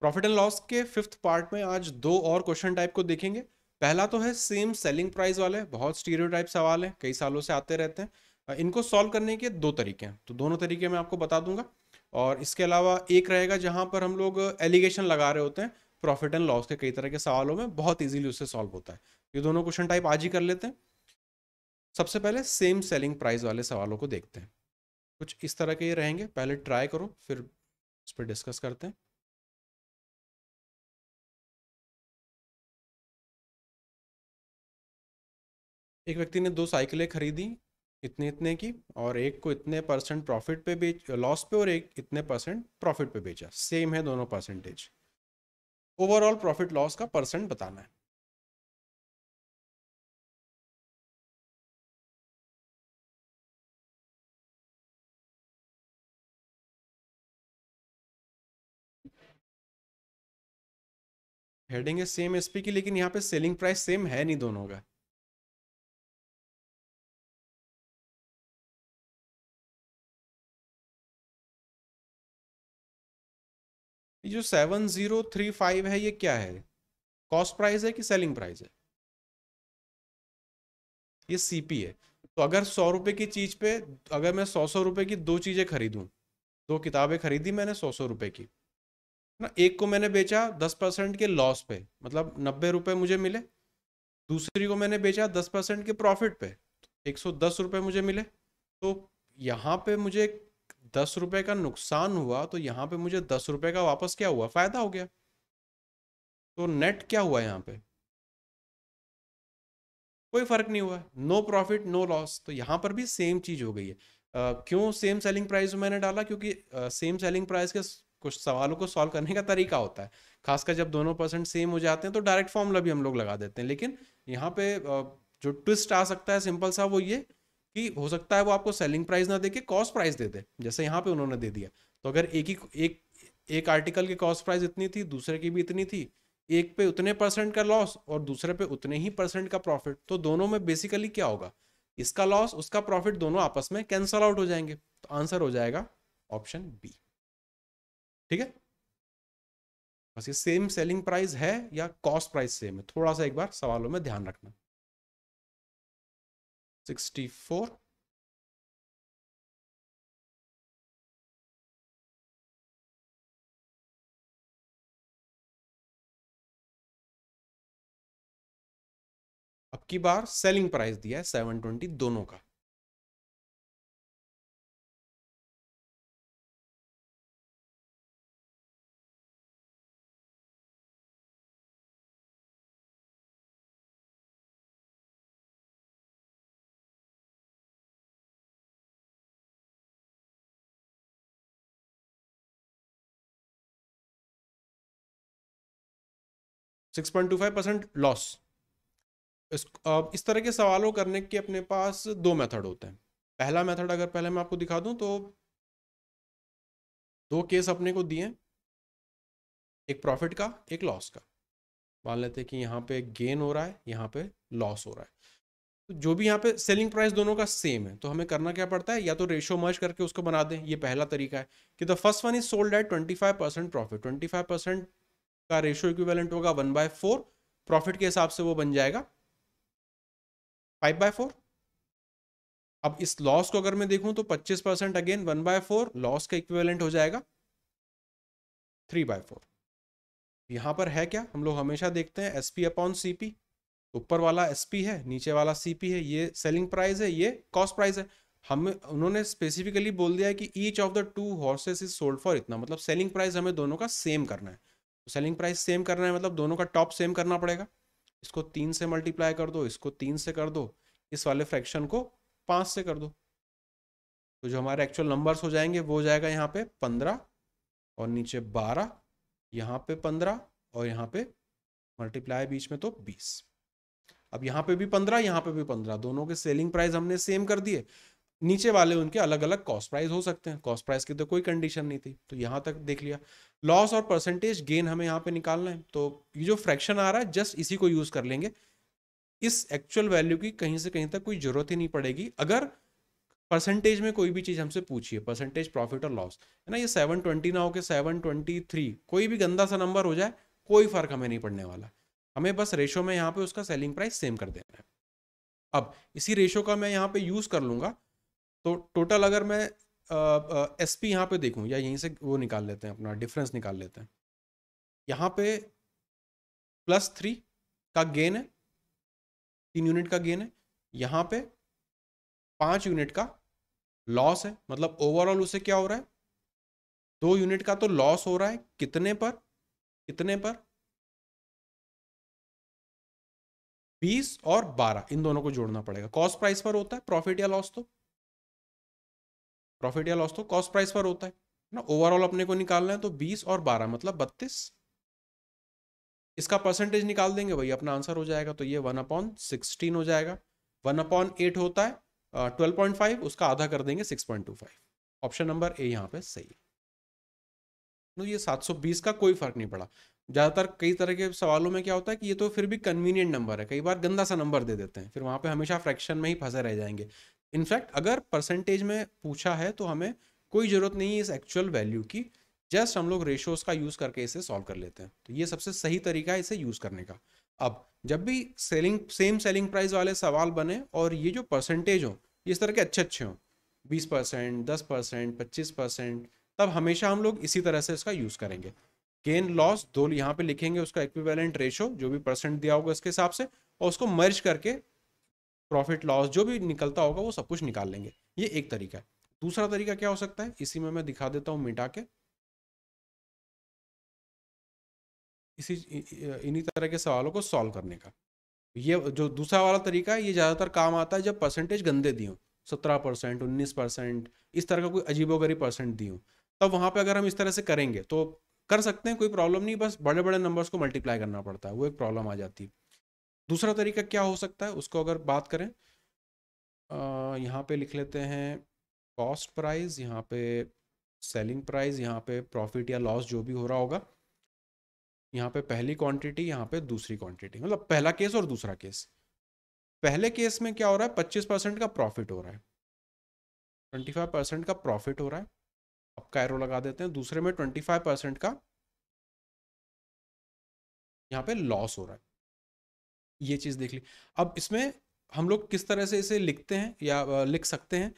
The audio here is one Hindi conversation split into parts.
प्रॉफिट एंड लॉस के फिफ्थ पार्ट में आज दो और क्वेश्चन टाइप को देखेंगे पहला तो है सेम सेलिंग प्राइस वाले बहुत स्टीरियोटाइप सवाल है कई सालों से आते रहते हैं इनको सॉल्व करने के दो तरीके हैं तो दोनों तरीके मैं आपको बता दूंगा और इसके अलावा एक रहेगा जहां पर हम लोग एलिगेशन लगा रहे होते हैं प्रॉफिट एंड लॉस के कई तरह के सवालों में बहुत इजीली उससे सॉल्व होता है ये दोनों क्वेश्चन टाइप आज ही कर लेते हैं सबसे पहले सेम सेलिंग प्राइस वाले सवालों को देखते हैं कुछ इस तरह के ये रहेंगे पहले ट्राई करो फिर इस पर डिस्कस करते हैं एक व्यक्ति ने दो साइकिलें खरीदी इतने इतने की और एक को इतने परसेंट प्रॉफिट पे बेच लॉस पे और एक इतने परसेंट प्रॉफिट पे बेचा सेम है दोनों परसेंटेज ओवरऑल प्रॉफिट लॉस का परसेंट बताना है हेडिंग है सेम एसपी की लेकिन यहाँ पे सेलिंग प्राइस सेम है नहीं दोनों का ये जो सेवन जीरो थ्री फाइव है ये क्या है कॉस्ट प्राइस है कि सेलिंग प्राइस है ये सीपी है तो अगर सौ रुपए की चीज पे अगर मैं सौ सौ रुपए की दो चीजें खरीदू दो किताबें खरीदी मैंने सौ सौ रुपए की ना एक को मैंने बेचा दस परसेंट के लॉस पे मतलब नब्बे रुपए मुझे मिले दूसरी को मैंने बेचा दस परसेंट के प्रॉफिट पे तो एक सौ दस रुपए मुझे मिले तो यहाँ पे मुझे दस रुपए का नुकसान हुआ तो यहाँ पे मुझे दस रुपए का वापस क्या हुआ फायदा हो गया तो नेट क्या हुआ यहां पे कोई फर्क नहीं हुआ नो प्रॉफिट नो लॉस तो यहाँ पर भी सेम चीज हो गई है uh, क्यों सेम सेलिंग प्राइस मैंने डाला क्योंकि सेम सेलिंग प्राइस के कुछ सवालों को सॉल्व करने का तरीका होता है खासकर जब दोनों परसेंट सेम हो जाते हैं तो डायरेक्ट फॉर्मूला भी हम लोग लगा देते हैं लेकिन यहाँ पे uh, जो ट्विस्ट आ सकता है सिंपल सा वो ये कि हो सकता है वो आपको सेलिंग प्राइस ना देके कॉस्ट प्राइस दे दे जैसे यहाँ पे उन्होंने दे दिया तो अगर एक ही एक एक आर्टिकल की कॉस्ट प्राइस इतनी थी दूसरे की भी इतनी थी एक पे उतने परसेंट का लॉस और दूसरे पे उतने ही परसेंट का प्रॉफिट तो दोनों में बेसिकली क्या होगा इसका लॉस उसका प्रॉफिट दोनों आपस में कैंसल आउट हो जाएंगे तो आंसर हो जाएगा ऑप्शन बी ठीक है बस ये सेम सेलिंग प्राइस है या कॉस्ट प्राइस सेम है थोड़ा सा एक बार सवालों में ध्यान रखना 64 अब की बार सेलिंग प्राइस दिया है 720 दोनों का six point two five percent loss इस, इस तरह के सवालों करने के अपने पास दो मेथड होते हैं पहला मेथड अगर पहले मैं आपको दिखा दूं तो दो केस अपने को दिए एक प्रॉफिट का एक लॉस का मान लेते हैं कि यहाँ पे गेन हो रहा है यहाँ पे लॉस हो रहा है तो जो भी यहाँ पे सेलिंग प्राइस दोनों का सेम है तो हमें करना क्या पड़ता है या तो रेशो मर्ज करके उसको बना दें ये पहला तरीका है कि the first one is sold at twenty five percent profit twenty five percent का रेशो इक्विवेलेंट होगा वन बाय फोर प्रॉफिट के हिसाब से वो बन जाएगा फाइव बाय फोर अब इस लॉस को अगर मैं देखूं तो पच्चीस percent again one by four loss का इक्विवेलेंट हो जाएगा थ्री बाय फोर यहां पर है क्या हम लोग हमेशा देखते हैं एसपी अपॉन सी पी ऊपर वाला एसपी है नीचे वाला सीपी है ये सेलिंग प्राइस है ये कॉस्ट प्राइस है हम उन्होंने स्पेसिफिकली बोल दिया है कि each of the two horses is sold for इतना मतलब सेलिंग प्राइस हमें दोनों का सेम करना है सेलिंग प्राइस सेम करना है मतलब दोनों का टॉप सेम करना पड़ेगा इसको तीन से मल्टीप्लाई कर दो इसको तीन से कर दो इस वाले फ्रैक्शन को पाँच से कर दो तो जो हमारे एक्चुअल नंबर्स हो जाएंगे वो हो जाएगा यहाँ पे पंद्रह और नीचे बारह यहाँ पे पंद्रह और यहाँ पे मल्टीप्लाई बीच में तो बीस अब यहाँ पे भी पंद्रह यहाँ पे भी पंद्रह दोनों के सेलिंग प्राइस हमने सेम कर दिए नीचे वाले उनके अलग अलग कॉस्ट प्राइस हो सकते हैं कॉस्ट प्राइस की तो कोई कंडीशन नहीं थी तो यहाँ तक देख लिया लॉस और परसेंटेज गेन हमें यहाँ पे निकालना है तो ये जो फ्रैक्शन आ रहा है जस्ट इसी को यूज़ कर लेंगे इस एक्चुअल वैल्यू की कहीं से कहीं तक कोई ज़रूरत ही नहीं पड़ेगी अगर परसेंटेज में कोई भी चीज़ हमसे पूछिए परसेंटेज प्रॉफिट और लॉस है ना ये सेवन ट्वेंटी ना होकर सेवन ट्वेंटी थ्री कोई भी गंदा सा नंबर हो जाए कोई फ़र्क हमें नहीं पड़ने वाला हमें बस रेशो में यहाँ पे उसका सेलिंग प्राइस सेम कर देना है अब इसी रेशो का मैं यहाँ पे यूज़ कर लूँगा तो टोटल अगर मैं एस पी यहाँ पे देखूँ या यहीं से वो निकाल लेते हैं अपना डिफरेंस निकाल लेते हैं यहाँ पे प्लस थ्री का गेन है तीन यूनिट का गेन है यहाँ पे पाँच यूनिट का लॉस है मतलब ओवरऑल उसे क्या हो रहा है दो यूनिट का तो लॉस हो रहा है कितने पर कितने पर बीस और बारह इन दोनों को जोड़ना पड़ेगा कॉस्ट प्राइस पर होता है प्रॉफिट या लॉस तो प्रॉफिट या लॉस तो कॉस्ट प्राइस पर होता है ना ओवरऑल अपने को निकालना है तो बीस और बारह मतलब बत्तीस इसका परसेंटेज निकाल देंगे भाई अपना आंसर हो जाएगा तो ये वन अपॉन सिक्सटीन हो जाएगा वन अपॉन एट होता है ट्वेल्व पॉइंट फाइव उसका आधा कर देंगे six point two five option number A यहाँ पे सही है तो ये सात सौ बीस का कोई फर्क नहीं पड़ा ज़्यादातर कई तरह के सवालों में क्या होता है कि ये तो फिर भी कन्वीनियंट नंबर है कई बार गंदा सा नंबर दे देते हैं फिर वहां पे हमेशा फ्रैक्शन में ही फंसे रह जाएंगे इनफैक्ट अगर परसेंटेज में पूछा है तो हमें कोई ज़रूरत नहीं है इस एक्चुअल वैल्यू की जस्ट हम लोग रेशोज़ का यूज़ करके इसे सॉल्व कर लेते हैं तो ये सबसे सही तरीका है इसे यूज़ करने का अब जब भी सेलिंग सेम सेलिंग प्राइस वाले सवाल बने और ये जो परसेंटेज हो ये इस तरह के अच्छे अच्छे हों बीस परसेंट दस परसेंट पच्चीस परसेंट तब हमेशा हम लोग इसी तरह से इसका यूज़ करेंगे गेन लॉस दो यहाँ पे लिखेंगे उसका इक्विवेलेंट रेशो जो भी परसेंट दिया होगा उसके हिसाब से और उसको मर्ज करके प्रॉफिट लॉस जो भी निकलता होगा वो सब कुछ निकाल लेंगे ये एक तरीका है दूसरा तरीका क्या हो सकता है इसी में मैं दिखा देता हूँ मिटा के इसी इन्हीं तरह के सवालों को सॉल्व करने का ये जो दूसरा वाला तरीका है ये ज़्यादातर काम आता है जब परसेंटेज गंदे दी हूँ सत्रह परसेंट उन्नीस परसेंट इस तरह का कोई अजीबोगरीब परसेंट दी हूँ तब वहाँ पर अगर हम इस तरह से करेंगे तो कर सकते हैं कोई प्रॉब्लम नहीं बस बड़े बड़े नंबर्स को मल्टीप्लाई करना पड़ता है वो एक प्रॉब्लम आ जाती है दूसरा तरीका क्या हो सकता है उसको अगर बात करें यहाँ पे लिख लेते हैं कॉस्ट प्राइस यहाँ पे सेलिंग प्राइस यहाँ पे प्रॉफिट या लॉस जो भी हो रहा होगा यहाँ पे पहली क्वांटिटी यहाँ पे दूसरी क्वांटिटी मतलब पहला केस और दूसरा केस पहले केस में क्या हो रहा है पच्चीस परसेंट का प्रॉफिट हो रहा है ट्वेंटी फाइव परसेंट का प्रॉफिट हो रहा है अब कैरो लगा देते हैं दूसरे में ट्वेंटी फाइव परसेंट का यहाँ पे लॉस हो रहा है ये चीज़ देख ली अब इसमें हम लोग किस तरह से इसे लिखते हैं या लिख सकते हैं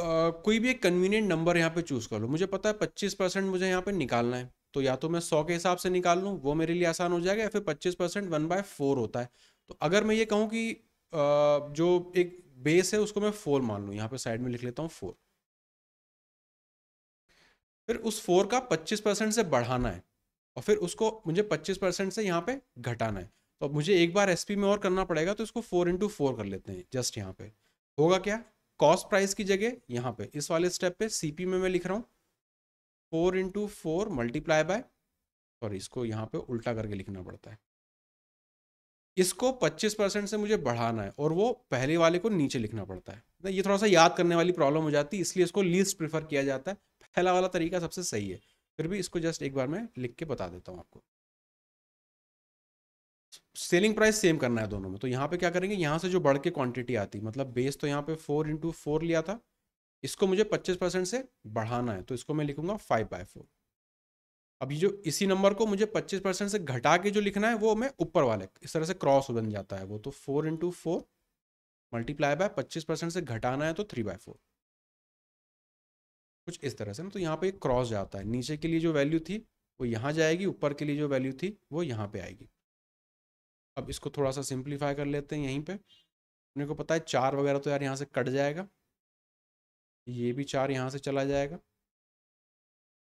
Uh, कोई भी एक कन्वीनियंट नंबर यहाँ पे चूज़ कर लो मुझे पता है पच्चीस परसेंट मुझे यहाँ पे निकालना है तो या तो मैं सौ के हिसाब से निकाल लूँ वो मेरे लिए आसान हो जाएगा या फिर पच्चीस परसेंट वन बाय फोर होता है तो अगर मैं ये कहूँ कि uh, जो एक बेस है उसको मैं फोर मान लूँ यहाँ पे साइड में लिख लेता हूँ फोर फिर उस फोर का पच्चीस परसेंट से बढ़ाना है और फिर उसको मुझे पच्चीस परसेंट से यहाँ पे घटाना है तो अब मुझे एक बार एस में और करना पड़ेगा तो इसको फोर इंटू फोर कर लेते हैं जस्ट यहाँ पे होगा क्या कॉस्ट प्राइस की जगह यहाँ पे इस वाले स्टेप पे सीपी में मैं लिख रहा हूँ four into four multiply by और इसको यहाँ पे उल्टा करके लिखना पड़ता है इसको 25 परसेंट से मुझे बढ़ाना है और वो पहले वाले को नीचे लिखना पड़ता है ये थोड़ा सा याद करने वाली प्रॉब्लम हो जाती है इसलिए इसको लीस्ट प्रेफर किया जाता है पहला वाला तरीका सबसे सही है फिर भी इसको जस्ट एक बार मैं लिख के बता देता हूँ आपको सेलिंग प्राइस सेम करना है दोनों में तो यहाँ पे क्या करेंगे यहाँ से जो बढ़ के क्वांटिटी आती मतलब बेस तो यहाँ पे फोर इंटू फोर लिया था इसको मुझे पच्चीस परसेंट से बढ़ाना है तो इसको मैं लिखूंगा फाइव बाय फोर अब ये जो इसी नंबर को मुझे पच्चीस परसेंट से घटा के जो लिखना है वो मैं ऊपर वाले इस तरह से क्रॉस बन जाता है वो तो four into four multiply by पच्चीस परसेंट से घटाना है तो थ्री बाय फोर कुछ इस तरह से ना तो यहाँ पे क्रॉस जाता है नीचे के लिए जो वैल्यू थी वो यहाँ जाएगी ऊपर के लिए जो वैल्यू थी वो यहाँ पे आएगी अब इसको थोड़ा सा सिंप्लीफाई कर लेते हैं यहीं पे अपने को पता है चार वगैरह तो यार यहाँ से कट जाएगा ये भी चार यहाँ से चला जाएगा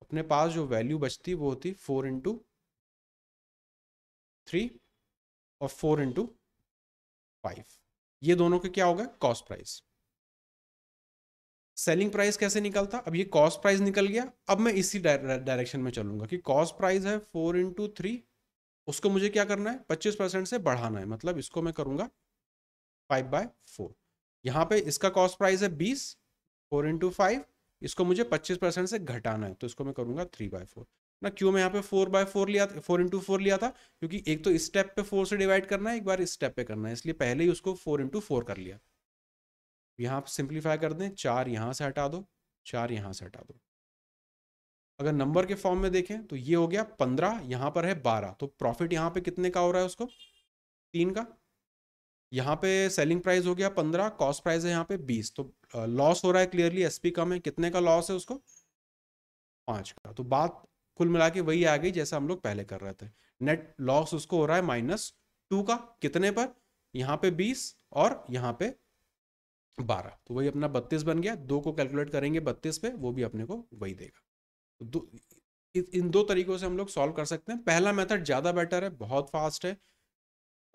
अपने पास जो वैल्यू बचती वो होती फोर इंटू थ्री और फोर इंटू फाइव ये दोनों के क्या होगा कॉस्ट प्राइस सेलिंग प्राइस कैसे निकलता अब ये कॉस्ट प्राइस निकल गया अब मैं इसी डायरेक्शन में चलूंगा कि कॉस्ट प्राइस है फोर इंटू थ्री उसको मुझे क्या करना है पच्चीस परसेंट से बढ़ाना है मतलब इसको मैं करूँगा फाइव बाय फोर यहाँ पे इसका कॉस्ट प्राइस है बीस फोर इंटू फाइव इसको मुझे पच्चीस परसेंट से घटाना है तो इसको मैं करूँगा थ्री बाय फोर ना क्यों मैं यहाँ पे फोर बाय फोर लिया फोर इंटू फोर लिया था क्योंकि एक तो इस स्टेप पे फोर से डिवाइड करना है एक बार इस स्टेप पे करना है इसलिए पहले ही उसको फोर इंटू फोर कर लिया यहाँ सिंप्लीफाई कर दें चार यहाँ से हटा दो चार यहाँ से हटा दो अगर नंबर के फॉर्म में देखें तो ये हो गया पंद्रह यहां पर है बारह तो प्रॉफिट यहाँ पे कितने का हो रहा है उसको तीन का यहाँ पे सेलिंग प्राइस हो गया पंद्रह कॉस्ट प्राइस है यहाँ पे बीस तो लॉस हो रहा है क्लियरली एसपी कम है कितने का लॉस है उसको पांच का तो बात कुल मिला के वही आ गई जैसा हम लोग पहले कर रहे थे नेट लॉस उसको हो रहा है माइनस टू का कितने पर यहाँ पे बीस और यहाँ पे बारह तो वही अपना बत्तीस बन गया दो को कैलकुलेट करेंगे बत्तीस पे वो भी अपने को वही देगा दो इन दो तरीकों से हम लोग सॉल्व कर सकते हैं पहला मेथड ज़्यादा बेटर है बहुत फास्ट है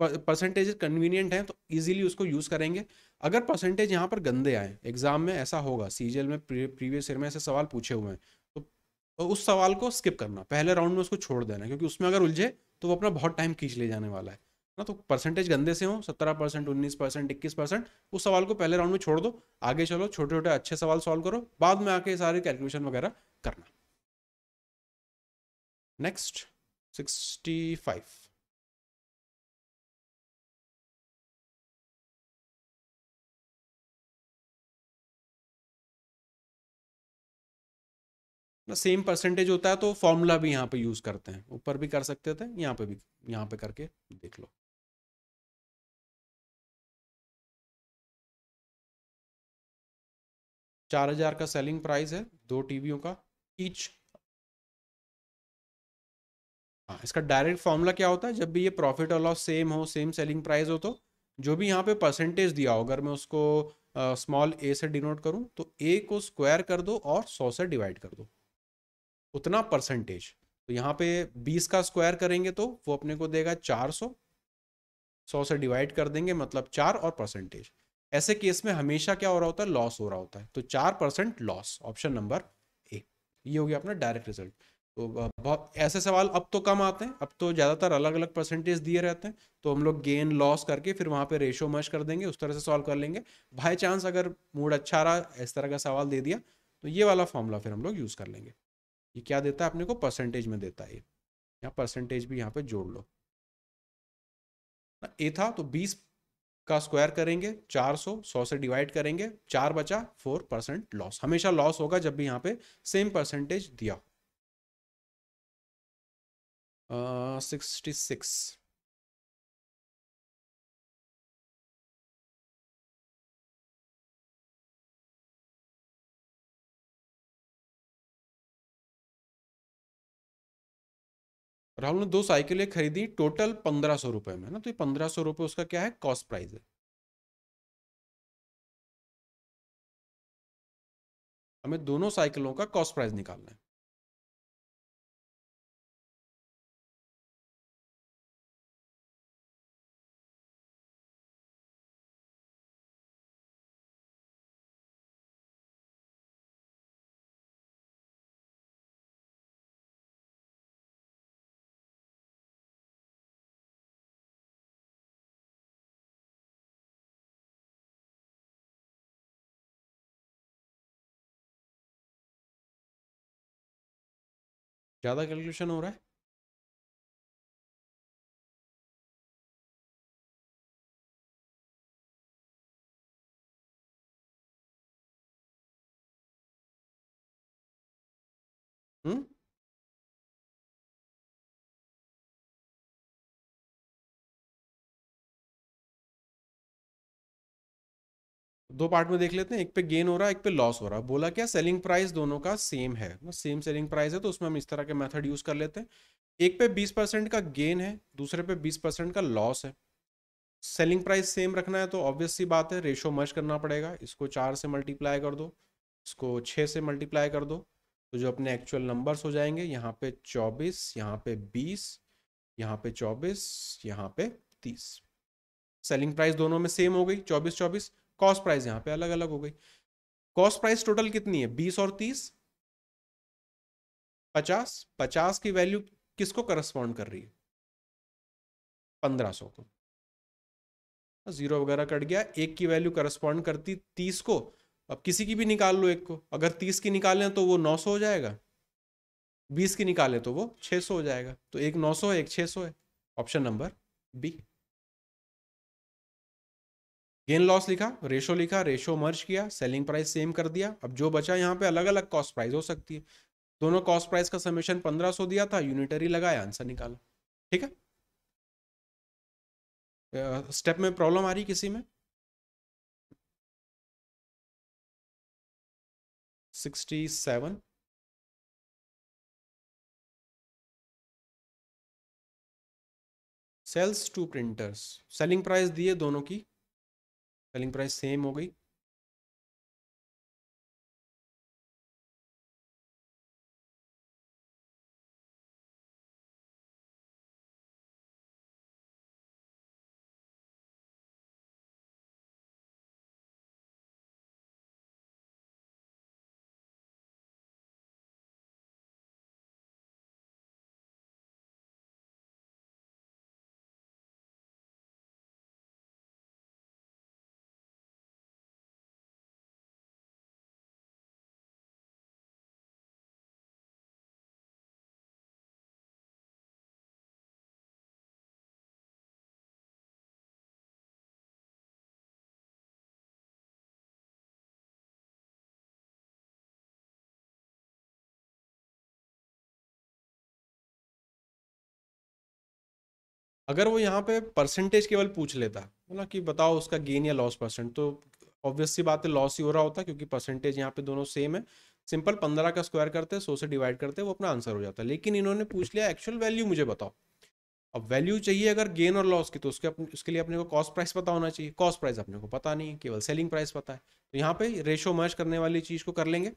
परसेंटेज कन्वीनियंट है तो इजीली उसको यूज़ करेंगे अगर परसेंटेज यहाँ पर गंदे आए एग्जाम में ऐसा होगा सीजीएल में प्रीवियस ईयर में ऐसे सवाल पूछे हुए हैं तो, तो उस सवाल को स्किप करना पहले राउंड में उसको छोड़ देना क्योंकि उसमें अगर उलझे तो वो अपना बहुत टाइम खींच ले जाने वाला है ना तो परसेंटेज गंदे से हो सत्रह परसेंट उन्नीस परसेंट इक्कीस परसेंट उस सवाल को पहले राउंड में छोड़ दो आगे चलो छोटे छोटे अच्छे सवाल सॉल्व करो बाद में आके सारे कैलकुलेशन वगैरह करना next 65 सेम परसेंटेज होता है तो फॉर्मूला भी यहाँ पे यूज करते हैं ऊपर भी कर सकते थे यहाँ पे भी यहाँ पे करके देख लो चार हजार का सेलिंग प्राइस है दो टीवीओ का ईच हाँ इसका डायरेक्ट फॉर्मूला क्या होता है जब भी ये प्रॉफिट और लॉस सेम हो सेम सेलिंग प्राइस हो तो जो भी यहाँ पे परसेंटेज दिया हो अगर मैं उसको स्मॉल ए से डिनोट करूँ तो ए को स्क्वायर कर दो और सौ से डिवाइड कर दो उतना परसेंटेज तो यहाँ पे बीस का स्क्वायर करेंगे तो वो अपने को देगा चार सौ सौ से डिवाइड कर देंगे मतलब चार और परसेंटेज ऐसे केस में हमेशा क्या हो रहा होता है लॉस हो रहा होता है तो चार percent loss option number A ये हो गया अपना डायरेक्ट रिजल्ट तो बहुत ऐसे सवाल अब तो कम आते हैं अब तो ज़्यादातर अलग अलग परसेंटेज दिए रहते हैं तो हम लोग गेन लॉस करके फिर वहाँ पे रेशो मश कर देंगे उस तरह से सॉल्व कर लेंगे बाई चांस अगर मूड अच्छा रहा इस तरह का सवाल दे दिया तो ये वाला फॉर्मूला फिर हम लोग यूज़ कर लेंगे ये क्या देता है अपने को परसेंटेज में देता है ये यहाँ परसेंटेज भी यहाँ पर जोड़ लो ए था तो बीस का स्क्वायर करेंगे सौ सौ से डिवाइड करेंगे चार बचा फोर परसेंट लॉस हमेशा लॉस होगा जब भी यहाँ पे सेम परसेंटेज दिया सिक्सटी uh, सिक्स राहुल ने दो साइकिलें खरीदी टोटल पंद्रह सौ रुपये में ना तो ये पंद्रह सौ रुपये उसका क्या है कॉस्ट प्राइस है हमें दोनों साइकिलों का कॉस्ट प्राइस निकालना है ज़्यादा कैलकुलेशन हो रहा है दो पार्ट में देख लेते हैं एक पे गेन हो रहा है एक पे लॉस हो रहा है बोला क्या सेलिंग प्राइस दोनों का सेम है सेम सेलिंग प्राइस है तो उसमें हम इस तरह के मेथड यूज कर लेते हैं एक पे 20 परसेंट का गेन है दूसरे पे 20 परसेंट का लॉस है सेलिंग प्राइस सेम रखना है तो ऑब्वियस सी बात है रेशो मर्ज करना पड़ेगा इसको चार से मल्टीप्लाई कर दो इसको छः से मल्टीप्लाई कर दो तो जो अपने एक्चुअल नंबर्स हो जाएंगे यहाँ पे चौबीस यहाँ पे बीस यहाँ पे चौबीस यहाँ पे तीस सेलिंग प्राइस दोनों में सेम हो गई चौबीस चौबीस कॉस्ट प्राइस यहाँ पे अलग अलग हो गई कॉस्ट प्राइस टोटल कितनी है बीस और तीस पचास पचास की वैल्यू किसको करस्पॉन्ड कर रही है पंद्रह सौ को जीरो वगैरह कट गया एक की वैल्यू करस्पॉन्ड करती तीस को अब किसी की भी निकाल लो एक को अगर तीस की निकालें तो वो नौ सौ हो जाएगा बीस की निकालें तो वो छः सौ हो जाएगा तो एक नौ सौ एक छह सौ है option number B gain loss लिखा रेशो लिखा रेशो मर्ज किया सेलिंग प्राइस सेम कर दिया अब जो बचा यहाँ पे अलग अलग कॉस्ट प्राइस हो सकती है दोनों कॉस्ट प्राइस का पंद्रह 1500 दिया था यूनिटरी लगाया आंसर निकाला ठीक है स्टेप में प्रॉब्लम आ रही किसी में sixty seven sells two printers selling price दिए दोनों की सेलिंग प्राइस सेम हो गई अगर वो यहाँ पे परसेंटेज केवल पूछ लेता है ना कि बताओ उसका गेन या लॉस परसेंट तो ऑब्वियस सी बात है लॉस ही हो रहा होता क्योंकि परसेंटेज यहाँ पे दोनों सेम है सिंपल पंद्रह का स्क्वायर करते हैं सौ से डिवाइड करते हैं वो अपना आंसर हो जाता है लेकिन इन्होंने पूछ लिया एक्चुअल वैल्यू मुझे बताओ अब वैल्यू चाहिए अगर गेन और लॉस की तो उसके अपने उसके लिए अपने को कॉस्ट प्राइस पता होना चाहिए कॉस्ट प्राइस अपने को पता नहीं केवल सेलिंग प्राइस पता है तो यहाँ पे रेशो मर्ज करने वाली चीज़ को कर लेंगे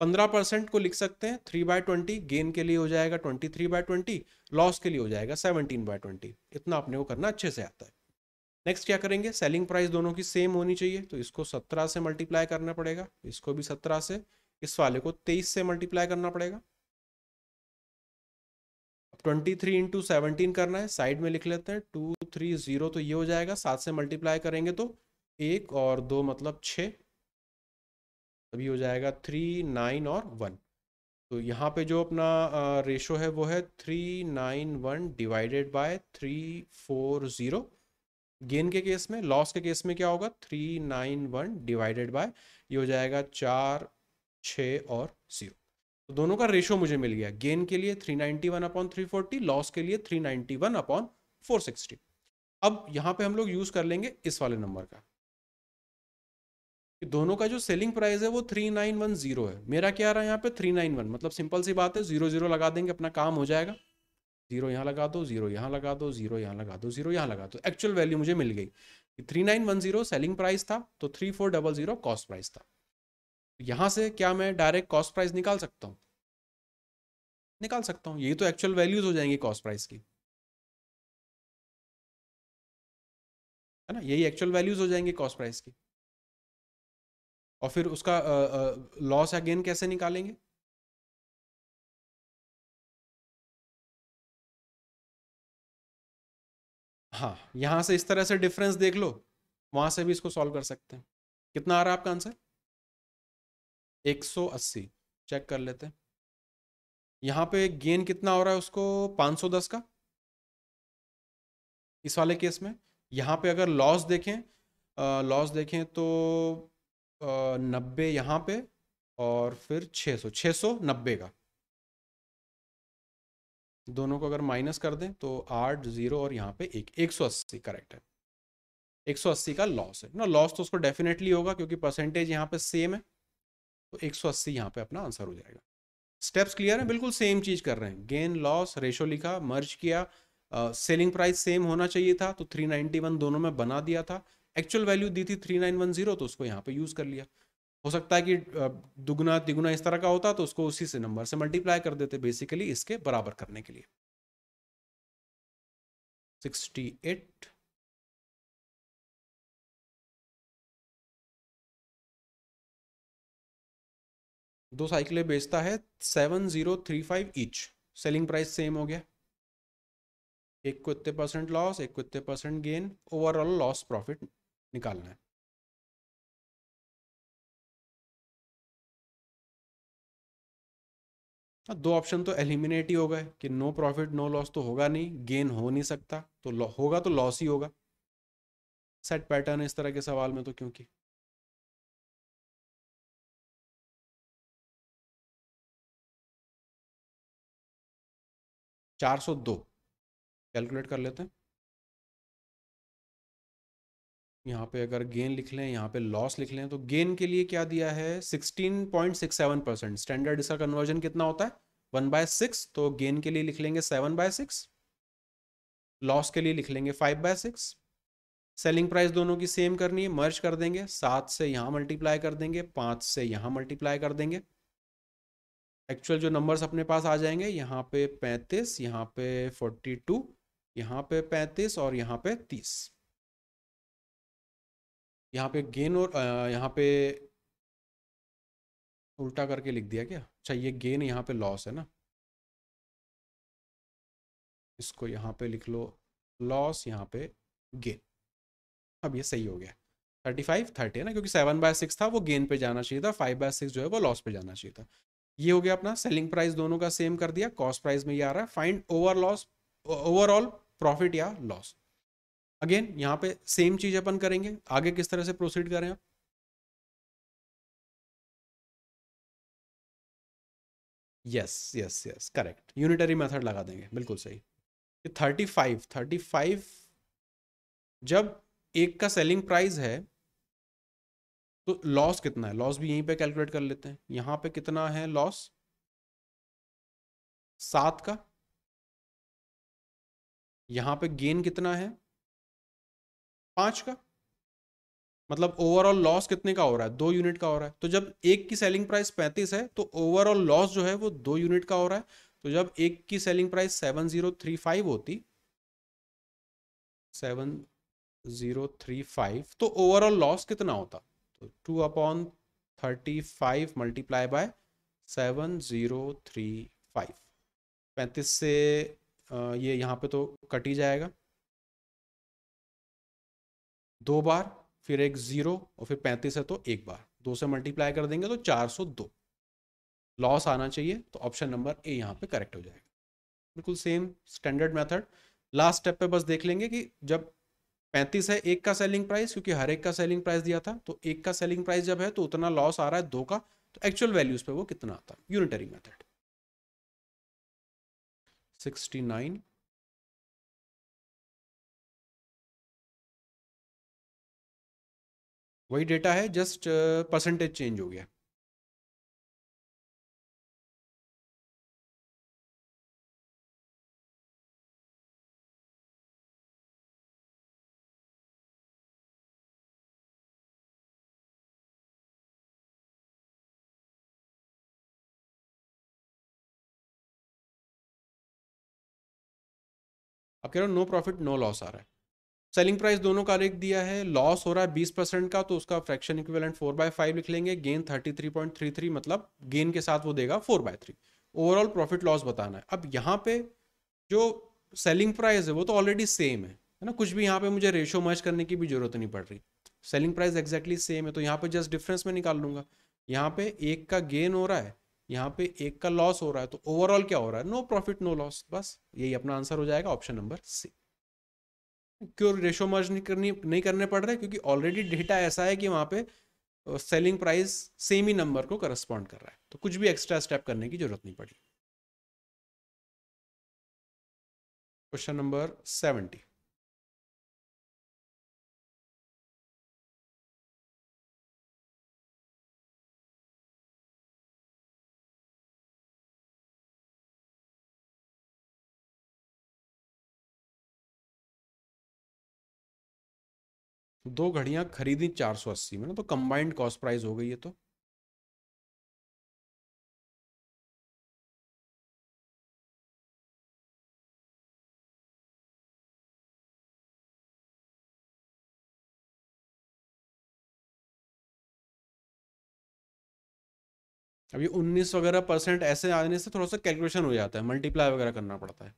पंद्रह परसेंट को लिख सकते हैं थ्री बाय ट्वेंटी गेन के लिए हो जाएगा twenty three by twenty loss के लिए हो जाएगा सेवनटीन बाय ट्वेंटी इतना अपने को करना अच्छे से आता है नेक्स्ट क्या करेंगे सेलिंग प्राइस दोनों की सेम होनी चाहिए तो इसको सत्रह से मल्टीप्लाई करना पड़ेगा इसको भी सत्रह से इस वाले को तेईस से मल्टीप्लाई करना पड़ेगा ट्वेंटी थ्री इंटू सेवनटीन करना है साइड में लिख लेते हैं टू थ्री जीरो तो ये हो जाएगा सात से मल्टीप्लाई करेंगे तो एक और दो मतलब छः अभी हो जाएगा थ्री नाइन और वन तो यहाँ पे जो अपना रेशो है वो है three nine one divided by three four zero gain के केस में लॉस के केस में क्या होगा three nine one divided by ये हो जाएगा चार छ और ज़ीरो तो दोनों का रेशो मुझे मिल गया गेन के लिए three ninety one upon three forty loss के लिए three ninety one upon four sixty अब यहाँ पे हम लोग यूज़ कर लेंगे इस वाले नंबर का कि दोनों का जो सेलिंग प्राइस है वो थ्री नाइन वन जीरो है मेरा क्या आ रहा है यहाँ पे थ्री नाइन वन मतलब सिंपल सी बात है जीरो जीरो लगा देंगे अपना काम हो जाएगा जीरो यहाँ लगा दो जीरो यहाँ लगा दो जीरो यहाँ लगा दो जीरो यहाँ लगा दो एक्चुअल वैल्यू मुझे मिल गई three nine one zero selling price था तो three four double zero cost price था यहाँ से क्या मैं डायरेक्ट कॉस्ट प्राइस निकाल सकता हूँ निकाल सकता हूँ यही तो एक्चुअल वैल्यूज हो जाएंगी कॉस्ट प्राइस की है ना यही एक्चुअल वैल्यूज हो जाएंगे कॉस्ट प्राइस की और फिर उसका लॉस या गेन कैसे निकालेंगे हाँ यहां से इस तरह से डिफरेंस देख लो वहां से भी इसको सॉल्व कर सकते हैं कितना आ रहा है आपका आंसर 180 चेक कर लेते हैं यहाँ पे गेन कितना हो रहा है उसको 510 का इस वाले केस में यहाँ पे अगर लॉस देखें लॉस देखें तो नब्बे यहाँ पे और फिर छः सौ छः सौ नब्बे का दोनों को अगर माइनस कर दें तो आठ जीरो और यहाँ पे एक एक सौ अस्सी करेक्ट है एक सौ अस्सी का लॉस है ना लॉस तो उसको डेफिनेटली होगा क्योंकि परसेंटेज यहाँ पे सेम है तो एक सौ अस्सी यहाँ पे अपना आंसर हो जाएगा स्टेप्स क्लियर है बिल्कुल सेम चीज कर रहे हैं गेन लॉस रेशो लिखा मर्ज किया सेलिंग प्राइस सेम होना चाहिए था तो थ्री नाइन्टी वन दोनों में बना दिया था एक्चुअल वैल्यू दी थी थ्री नाइन वन जीरो तो उसको यहाँ पे यूज़ कर लिया हो सकता है कि दुगुना तिगुना इस तरह का होता तो उसको उसी से नंबर से मल्टीप्लाई कर देते बेसिकली इसके बराबर करने के लिए सिक्सटी एट दो साइकिलें बेचता है seven zero three five each selling price same हो गया एक को इतने परसेंट लॉस एक को इतने percent gain overall loss profit निकालना है दो ऑप्शन तो एलिमिनेट ही हो गए कि नो प्रॉफिट नो लॉस तो होगा नहीं गेन हो नहीं सकता तो होगा तो लॉस ही होगा सेट पैटर्न इस तरह के सवाल में तो क्योंकि चार सौ दो कैलकुलेट कर लेते हैं यहाँ पे अगर गेन लिख लें यहाँ पे लॉस लिख लें तो गेन के लिए क्या दिया है 16.67 परसेंट स्टैंडर्ड इसका कन्वर्जन कितना होता है वन बाय सिक्स तो गेन के लिए लिख लेंगे सेवन बाय सिक्स लॉस के लिए लिख लेंगे five by six selling price दोनों की सेम करनी है मर्ज कर देंगे सात से यहाँ मल्टीप्लाई कर देंगे पाँच से यहाँ मल्टीप्लाई कर देंगे एक्चुअल जो नंबर्स अपने पास आ जाएंगे यहाँ पे पैंतीस यहाँ पे फोर्टी टू यहाँ पे पैंतीस और यहाँ पे तीस यहाँ पे गेन और यहाँ पे उल्टा करके लिख दिया क्या अच्छा ये गेन यहाँ पे लॉस है ना इसको यहाँ पे लिख लो लॉस यहाँ पे गेन अब ये सही हो गया थर्टी फाइव थर्टी है ना क्योंकि सेवन बाय सिक्स था वो गेन पे जाना चाहिए था फाइव बाय सिक्स जो है वो लॉस पे जाना चाहिए था ये हो गया अपना सेलिंग प्राइस दोनों का सेम कर दिया कॉस्ट प्राइस में ये आ रहा है find over loss overall profit या लॉस अगेन यहाँ पे सेम चीज अपन करेंगे आगे किस तरह से प्रोसीड करें आप yes yes yes correct unitary method लगा देंगे बिल्कुल सही थर्टी फाइव थर्टी फाइव जब एक का सेलिंग प्राइस है तो लॉस कितना है लॉस भी यहीं पे कैलकुलेट कर लेते हैं यहाँ पे कितना है लॉस सात का यहाँ पे गेन कितना है पांच का मतलब ओवरऑल लॉस कितने का हो रहा है दो यूनिट का हो रहा है तो जब एक की सेलिंग प्राइस पैंतीस है तो ओवरऑल लॉस जो है वो दो यूनिट का हो रहा है तो जब एक की selling price seven zero three five होती सेवन जीरो थ्री फाइव तो ओवरऑल लॉस कितना होता तो two upon thirty five multiply by seven zero three five पैंतीस से ये यहाँ पे तो कट ही जाएगा दो बार फिर एक ज़ीरो और फिर पैंतीस है तो एक बार दो से मल्टीप्लाई कर देंगे तो चार सौ दो लॉस आना चाहिए तो ऑप्शन नंबर ए यहाँ पे करेक्ट हो जाएगा बिल्कुल same standard method last step पे बस देख लेंगे कि जब पैंतीस है एक का सेलिंग प्राइस क्योंकि हर एक का सेलिंग प्राइस दिया था तो एक का सेलिंग प्राइस जब है तो उतना लॉस आ रहा है दो का तो एक्चुअल वैल्यूज पे वो कितना आता है यूनिटरी मेथड सिक्सटी नाइन वही डेटा है जस्ट परसेंटेज चेंज हो गया अब कह रहा हूँ नो प्रॉफिट नो लॉस आ रहा है सेलिंग प्राइस दोनों का रेख दिया है लॉस हो रहा है बीस परसेंट का तो उसका fraction equivalent four by five लिख लेंगे gain thirty three point three three मतलब गेन के साथ वो देगा four by three overall profit loss बताना है अब यहाँ पे जो सेलिंग प्राइस है वो तो ऑलरेडी सेम है है ना कुछ भी यहाँ पे मुझे रेशो मर्ज करने की भी जरूरत नहीं पड़ रही सेलिंग प्राइस एग्जैक्टली सेम है तो यहाँ पे जस्ट डिफरेंस में निकाल लूंगा यहाँ पे एक का गेन हो रहा है यहाँ पे एक का लॉस हो रहा है तो ओवरऑल क्या हो रहा है नो प्रॉफिट नो लॉस बस यही अपना आंसर हो जाएगा ऑप्शन नंबर सी क्यों रेशो मर्ज नहीं करनी नहीं करने पड़ रहे क्योंकि ऑलरेडी डेटा ऐसा है कि वहाँ पे सेलिंग प्राइस सेम ही नंबर को करस्पॉन्ड कर रहा है तो कुछ भी एक्स्ट्रा स्टेप करने की जरूरत नहीं पड़ी क्वेश्चन नंबर सेवेंटी तो दो घड़ियां खरीदी 480 में ना तो कंबाइंड कॉस्ट प्राइस हो गई है तो अभी 19 वगैरह परसेंट ऐसे आने से थोड़ा सा कैलकुलेशन हो जाता है मल्टीप्लाई वगैरह करना पड़ता है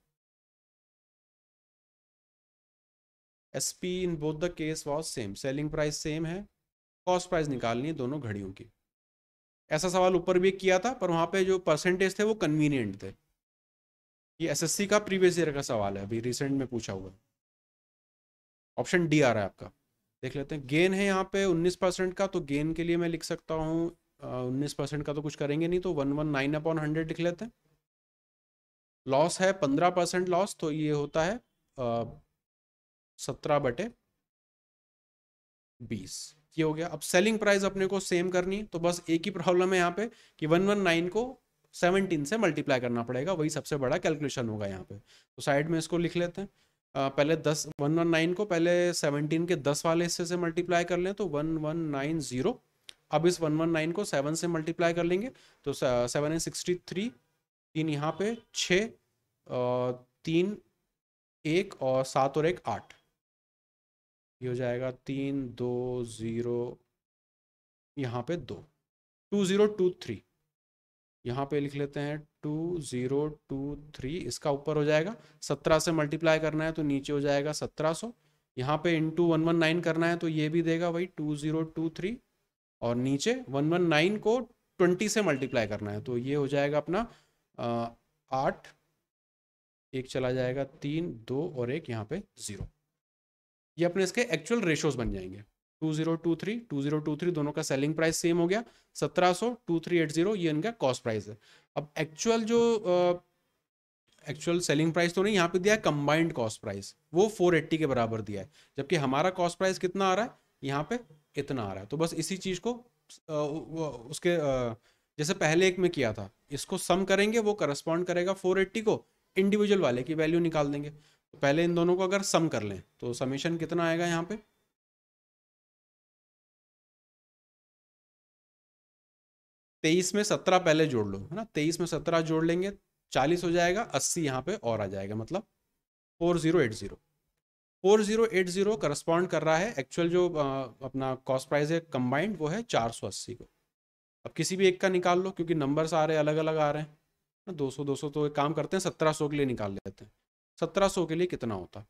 P in both the case was same selling price same है कॉस्ट प्राइस निकालनी है दोनों घड़ियों की ऐसा सवाल ऊपर भी किया था पर वहाँ पे जो परसेंटेज थे वो कन्वीनियंट थे ये एसएससी का प्रीवियस ईयर का सवाल है अभी रिसेंट में पूछा हुआ ऑप्शन डी आ रहा है आपका देख लेते हैं गेन है यहाँ पे 19 परसेंट का तो गेन के लिए मैं लिख सकता हूँ उन्नीस परसेंट का तो कुछ करेंगे नहीं तो one one nine upon hundred लिख लेते हैं लॉस है पंद्रह परसेंट लॉस तो ये होता है सत्रह बटे बीस ये हो गया अब सेलिंग प्राइस अपने को सेम करनी तो बस एक ही प्रॉब्लम है यहाँ पे कि वन वन नाइन को सेवनटीन से मल्टीप्लाई करना पड़ेगा वही सबसे बड़ा कैलकुलेशन होगा यहाँ पे तो साइड में इसको लिख लेते हैं आ, पहले दस वन वन नाइन को पहले सेवनटीन के दस वाले हिस्से से मल्टीप्लाई कर लें तो वन वन नाइन जीरो अब इस वन वन नाइन को सेवन से मल्टीप्लाई कर लेंगे तो सेवन एंड सिक्सटी थ्री तीन यहाँ पे छ तीन एक और सात और एक आठ ये हो जाएगा तीन दो ज़ीरो यहाँ पे दो टू ज़ीरो टू थ्री यहाँ पे लिख लेते हैं टू ज़ीरो टू थ्री इसका ऊपर हो जाएगा सत्रह से मल्टीप्लाई करना है तो नीचे हो जाएगा सत्रह सौ यहाँ पे इंटू वन वन नाइन करना है तो ये भी देगा वही टू ज़ीरो टू थ्री और नीचे वन वन नाइन को ट्वेंटी से मल्टीप्लाई करना है तो ये हो जाएगा अपना आठ एक चला जाएगा तीन दो और एक यहाँ पे ज़ीरो ये अपने इसके एक्चुअल रेशोज बन जाएंगे 2023 2023 दोनों का सेलिंग प्राइस सेम हो गया 1700 2380 ये इनका कॉस्ट प्राइस है अब एक्चुअल जो एक्चुअल सेलिंग प्राइस तो नहीं यहाँ पे दिया है कंबाइंड कॉस्ट प्राइस वो 480 के बराबर दिया है जबकि हमारा कॉस्ट प्राइस कितना आ रहा है यहाँ पे इतना आ रहा है तो बस इसी चीज़ को आ, उसके आ, जैसे पहले एक में किया था इसको सम करेंगे वो करस्पॉन्ड करेगा फोर को इंडिविजुअल वाले की वैल्यू निकाल देंगे तो पहले इन दोनों को अगर सम कर लें तो समीशन कितना आएगा यहाँ पे तेईस में सत्रह पहले जोड़ लो है ना तेईस में सत्रह जोड़ लेंगे चालीस हो जाएगा अस्सी यहाँ पे और आ जाएगा मतलब four zero eight zero four zero eight zero correspond कर रहा है एक्चुअल जो अपना कॉस्ट प्राइस है कंबाइंड वो है चार सौ अस्सी को अब किसी भी एक का निकाल लो क्योंकि नंबर्स आ रहे अलग अलग आ रहे हैं दो सौ दो सौ तो एक काम करते हैं सत्रह सौ के लिए निकाल लेते हैं सत्रह सौ के लिए कितना होता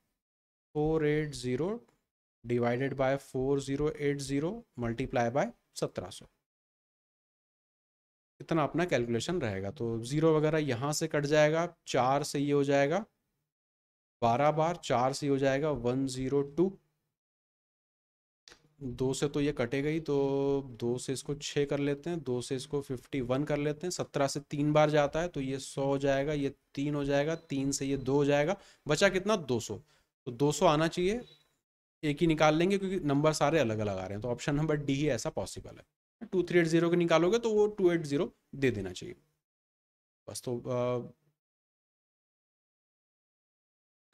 four eight zero divided by four zero eight zero multiply by सत्रह सौ इतना अपना कैलकुलेशन रहेगा तो ज़ीरो वगैरह यहाँ से कट जाएगा चार से ये हो जाएगा बारह बार चार से हो जाएगा वन ज़ीरो टू दो से तो ये कटेगा ही तो दो से इसको छः कर लेते हैं दो से इसको फिफ्टी वन कर लेते हैं सत्रह से तीन बार जाता है तो ये सौ हो जाएगा ये तीन हो जाएगा तीन से ये दो हो जाएगा बचा कितना दो सौ तो दो सौ आना चाहिए एक ही निकाल लेंगे क्योंकि नंबर सारे अलग अलग आ रहे हैं तो ऑप्शन नंबर डी ही ऐसा पॉसिबल है टू थ्री एट जीरो के निकालोगे तो वो टू एट जीरो दे देना चाहिए बस तो आ,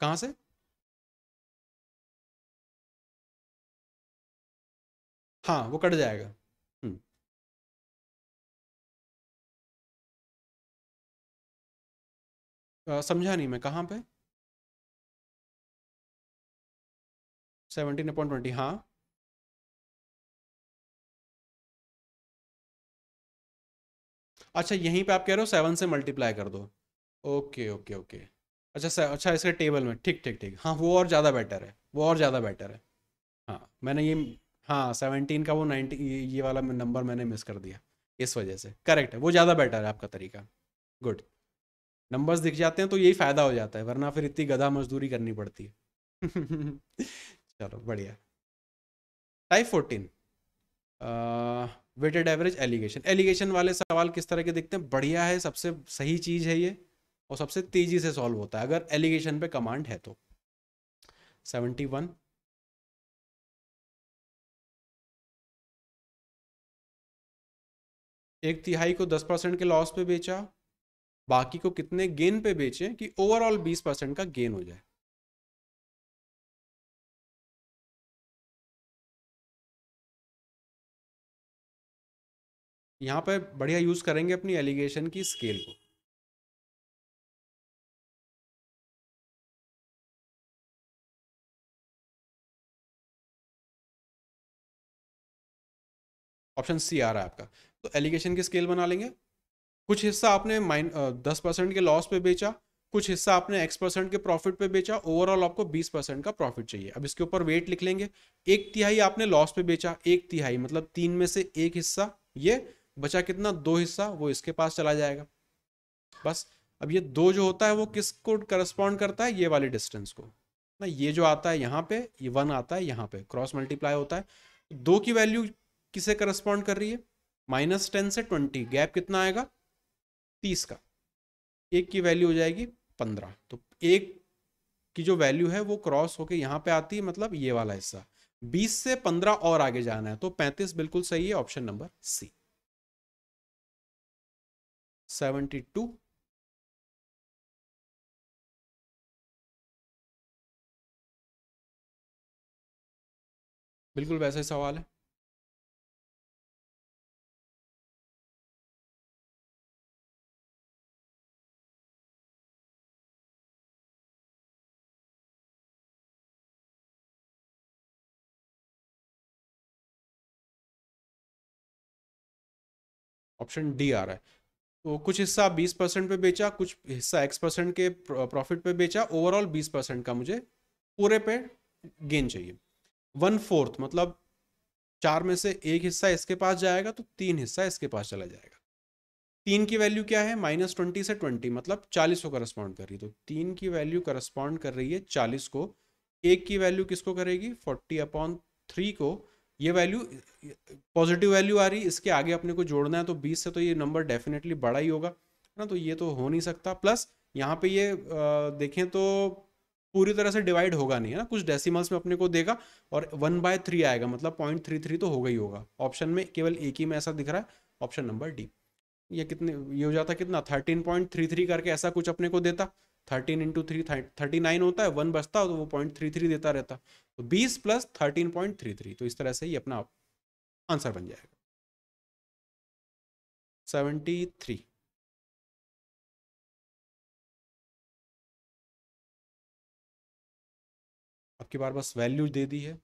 कहां से हाँ वो कट जाएगा हम्म। समझा नहीं मैं कहाँ पे सेवनटीन अपॉइंट ट्वेंटी हाँ अच्छा यहीं पे आप कह रहे हो सेवन से मल्टीप्लाई कर दो ओके ओके ओके अच्छा सर अच्छा इसके टेबल में ठीक ठीक ठीक हाँ वो और ज़्यादा बेटर है वो और ज़्यादा बेटर है हाँ मैंने ये हाँ सेवनटीन का वो नाइनटी ये वाला नंबर मैंने मिस कर दिया इस वजह से करेक्ट है वो ज़्यादा बेटर है आपका तरीका गुड नंबर्स दिख जाते हैं तो यही फ़ायदा हो जाता है वरना फिर इतनी गधा मजदूरी करनी पड़ती है चलो बढ़िया type fourteen weighted average alligation alligation वाले सवाल किस तरह के दिखते हैं बढ़िया है सबसे सही चीज़ है ये और सबसे तेज़ी से सॉल्व होता है अगर एलिगेशन पे कमांड है तो सेवेंटी वन एक तिहाई को दस परसेंट के लॉस पे बेचा बाकी को कितने गेन पे बेचे कि ओवरऑल बीस परसेंट का गेन हो जाए यहां पे बढ़िया यूज़ करेंगे अपनी एलिगेशन की स्केल को ऑप्शन सी आ रहा है आपका तो एलिगेशन की स्केल बना लेंगे कुछ हिस्सा आपने माइन दस परसेंट के लॉस पे बेचा कुछ हिस्सा आपने एक्स परसेंट के प्रॉफिट पे बेचा ओवरऑल आपको बीस परसेंट का प्रॉफिट चाहिए अब इसके ऊपर वेट लिख लेंगे एक तिहाई आपने लॉस पे बेचा एक तिहाई मतलब तीन में से एक हिस्सा ये बचा कितना दो हिस्सा वो इसके पास चला जाएगा बस अब ये दो जो होता है वो किसको करस्पॉन्ड करता है ये वाले डिस्टेंस को ना ये जो आता है यहाँ पे ये वन आता है यहाँ पे क्रॉस मल्टीप्लाई होता है दो की वैल्यू किसे करस्पॉन्ड कर रही है माइनस टेन से ट्वेंटी गैप कितना आएगा तीस का एक की वैल्यू हो जाएगी पंद्रह तो एक की जो वैल्यू है वो क्रॉस होके यहाँ पे आती है मतलब ये वाला हिस्सा बीस से पंद्रह और आगे जाना है तो पैंतीस बिल्कुल सही है option number C seventy two बिल्कुल वैसा ही सवाल है ऑप्शन डी आ रहा है तो कुछ हिस्सा बीस परसेंट पे बेचा कुछ हिस्सा एक्स परसेंट के प्रॉफिट पे बेचा ओवरऑल बीस परसेंट का मुझे पूरे पे गेन चाहिए वन फोर्थ मतलब चार में से एक हिस्सा इसके पास जाएगा तो तीन हिस्सा इसके पास चला जाएगा तीन की वैल्यू क्या है माइनस ट्वेंटी से ट्वेंटी मतलब चालीस को करस्पॉन्ड कर रही है तो तीन की वैल्यू करस्पॉन्ड कर रही है चालीस को एक की वैल्यू किसको करेगी फोर्टी अपॉन थ्री को ये वैल्यू पॉजिटिव वैल्यू आ रही इसके आगे अपने को जोड़ना है तो बीस से तो ये नंबर डेफिनेटली बड़ा ही होगा है ना तो ये तो हो नहीं सकता प्लस यहाँ पे ये देखें तो पूरी तरह से डिवाइड होगा नहीं है ना कुछ डेसिमल्स में अपने को देगा और वन बाय थ्री आएगा मतलब पॉइंट थ्री थ्री तो होगा ही होगा ऑप्शन में केवल एक ही में ऐसा दिख रहा है ऑप्शन नंबर डी ये कितने ये हो जाता कितना थर्टीन पॉइंट थ्री थ्री करके ऐसा कुछ अपने को देता thirteen into three thirty nine होता है वन बचता तो वो पॉइंट थ्री थ्री देता रहता तो बीस plus thirteen point three three तो इस तरह से ही अपना आंसर बन जाएगा सेवेंटी थ्री आपकी बार बस वैल्यू दे दी है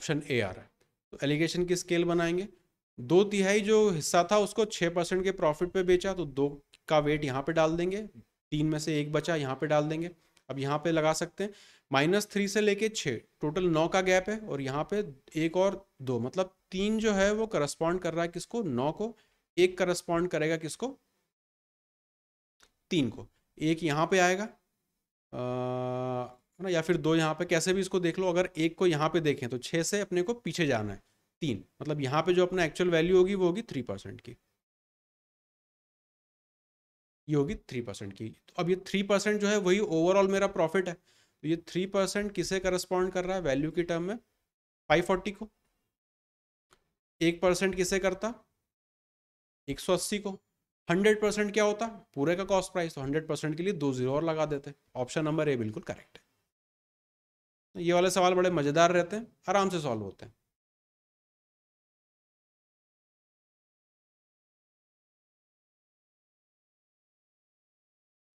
ऑप्शन ए आ रहा है तो एलिगेशन की स्केल बनाएंगे दो तिहाई जो हिस्सा था उसको छः परसेंट के प्रॉफिट पे बेचा तो दो का वेट यहाँ पे डाल देंगे तीन में से एक बचा यहाँ पे डाल देंगे अब यहाँ पे लगा सकते हैं माइनस थ्री से लेके छः टोटल नौ का गैप है और यहाँ पे एक और दो मतलब तीन जो है वो करस्पॉन्ड कर रहा है किसको नौ को एक करस्पॉन्ड करेगा किसको तीन को एक यहाँ पे आएगा है ना या फिर दो यहाँ पे कैसे भी इसको देख लो अगर एक को यहाँ पे देखें तो छः से अपने को पीछे जाना है तीन मतलब यहाँ पे जो अपना एक्चुअल वैल्यू होगी वो होगी थ्री परसेंट की ये होगी थ्री परसेंट की तो अब ये थ्री परसेंट जो है वही ओवरऑल मेरा प्रॉफिट है तो ये थ्री परसेंट किसे करस्पॉन्ड कर रहा है वैल्यू की टर्म में फाइव फोर्टी को एक परसेंट किसे करता एक सौ अस्सी को हंड्रेड परसेंट क्या होता पूरे का कॉस्ट प्राइस तो हंड्रेड परसेंट के लिए दो जीरो और लगा देते ऑप्शन नंबर ए बिल्कुल करेक्ट ये वाले सवाल बड़े मज़ेदार रहते हैं आराम से सॉल्व होते हैं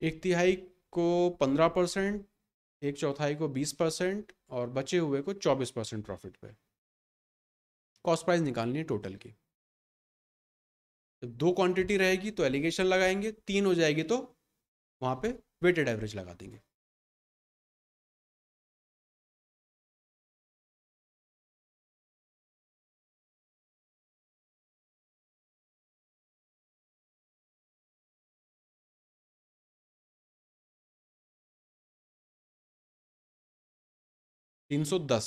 एक तिहाई को पंद्रह परसेंट एक चौथाई को बीस परसेंट और बचे हुए को चौबीस परसेंट प्रॉफिट पे कॉस्ट प्राइस निकालनी है टोटल की जब दो क्वांटिटी रहेगी तो एलिगेशन लगाएंगे तीन हो जाएगी तो वहाँ पे वेटेड एवरेज लगा देंगे तीन सौ दस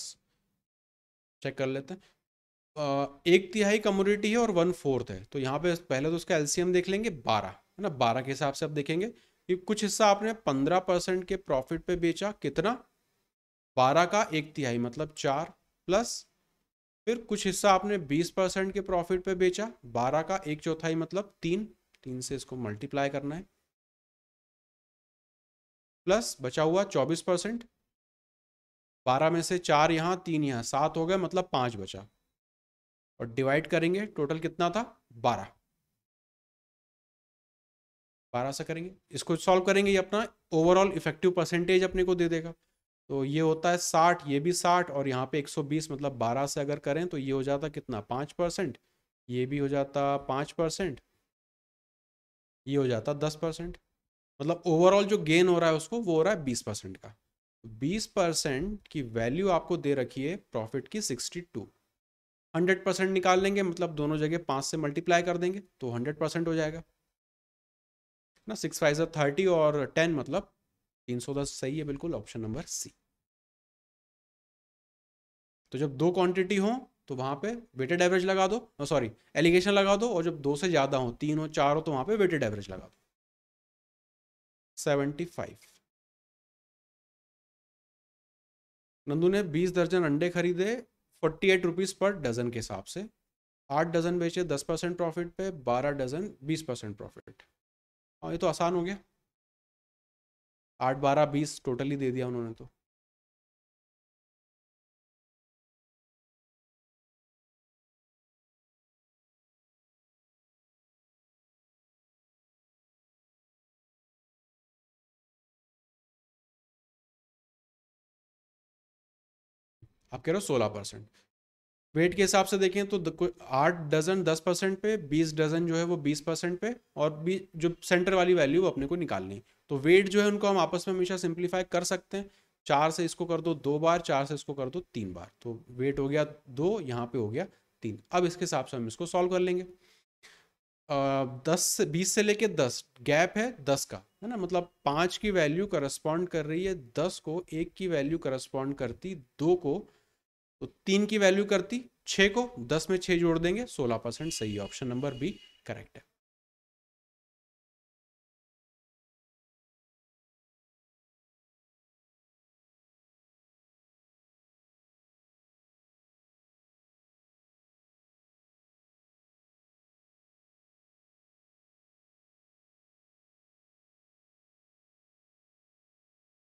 चेक कर लेते हैं एक तिहाई कम्युनिटी है और वन फोर्थ है तो यहाँ पे पहले तो उसका एलसीएम देख लेंगे बारह है ना बारह के हिसाब से आप देखेंगे कि कुछ हिस्सा आपने पंद्रह परसेंट के प्रॉफिट पे बेचा कितना बारह का एक तिहाई मतलब चार प्लस फिर कुछ हिस्सा आपने बीस परसेंट के प्रॉफिट पे बेचा बारह का एक चौथाई मतलब तीन तीन से इसको मल्टीप्लाई करना है प्लस बचा हुआ चौबीस परसेंट बारह में से चार यहाँ तीन यहाँ सात हो गए मतलब पाँच बचा और डिवाइड करेंगे टोटल कितना था बारह बारह से करेंगे इसको सॉल्व करेंगे ये अपना ओवरऑल इफेक्टिव परसेंटेज अपने को दे देगा तो ये होता है साठ ये भी साठ और यहाँ पे एक सौ बीस मतलब बारह से अगर करें तो ये हो जाता कितना पाँच परसेंट ये भी हो जाता पाँच परसेंट ये हो जाता दस परसेंट मतलब ओवरऑल जो गेन हो रहा है उसको वो हो रहा है बीस परसेंट का बीस परसेंट की वैल्यू आपको दे रखी है प्रॉफिट की सिक्सटी टू हंड्रेड परसेंट निकाल लेंगे मतलब दोनों जगह पांच से मल्टीप्लाई कर देंगे तो हंड्रेड परसेंट हो जाएगा ना सिक्स फाइव सर थर्टी और टेन मतलब तीन सौ दस सही है बिल्कुल ऑप्शन नंबर सी तो जब दो क्वांटिटी हो तो वहां पे वेटेड एवरेज लगा दो सॉरी एलिगेशन लगा दो और जब दो से ज़्यादा हो तीन हो चार हो तो वहां पे वेटेड एवरेज लगा दो सेवेंटी फाइव नंदू ने बीस दर्जन अंडे खरीदे forty eight rupees per dozen के हिसाब से आठ डज़न बेचे दस परसेंट प्रॉफिट पे बारह डज़न बीस परसेंट प्रॉफिट और ये तो आसान हो गया आठ बारह बीस टोटली दे दिया उन्होंने तो आप कह रहे हो सोलह परसेंट वेट के हिसाब से देखें तो आठ डजन दस परसेंट पे बीस डजन जो है वो बीस परसेंट पे और बीस जो सेंटर वाली वैल्यू वो अपने को निकालनी तो वेट जो है उनको हम आपस में हमेशा सिंप्लीफाई कर सकते हैं चार से इसको कर दो दो बार चार से इसको कर दो तीन बार तो वेट हो गया दो यहाँ पे हो गया तीन अब इसके हिसाब से हम इसको सॉल्व कर लेंगे दस से बीस से लेके दस गैप है दस का है ना मतलब पाँच की वैल्यू करस्पॉन्ड कर रही है दस को एक की वैल्यू करस्पॉन्ड करती दो को तो तीन की वैल्यू करती छे को दस में छह जोड़ देंगे सोलह परसेंट सही ऑप्शन नंबर बी करेक्ट है